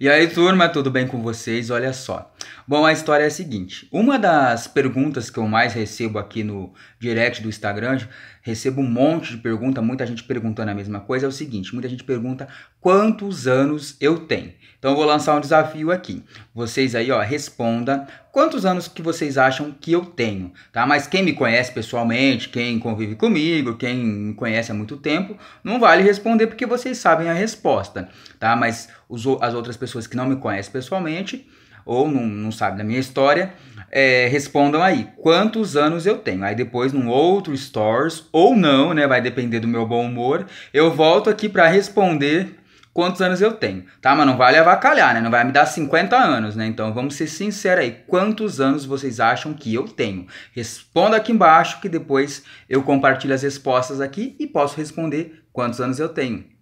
E aí, turma, tudo bem com vocês? Olha só. Bom, a história é a seguinte. Uma das perguntas que eu mais recebo aqui no direct do Instagram, recebo um monte de pergunta, muita gente perguntando a mesma coisa, é o seguinte, muita gente pergunta quantos anos eu tenho. Então eu vou lançar um desafio aqui. Vocês aí, ó, responda quantos anos que vocês acham que eu tenho, tá? Mas quem me conhece pessoalmente, quem convive comigo, quem me conhece há muito tempo, não vale responder porque vocês sabem a resposta, tá? Mas os, as outras pessoas que não me conhecem pessoalmente, ou não, não sabe da minha história, é, respondam aí quantos anos eu tenho. Aí depois, num outro Stories, ou não, né? Vai depender do meu bom humor, eu volto aqui para responder quantos anos eu tenho, tá? Mas não vale avacalhar, né? Não vai me dar 50 anos, né? Então vamos ser sinceros aí. Quantos anos vocês acham que eu tenho? Responda aqui embaixo que depois eu compartilho as respostas aqui e posso responder quantos anos eu tenho.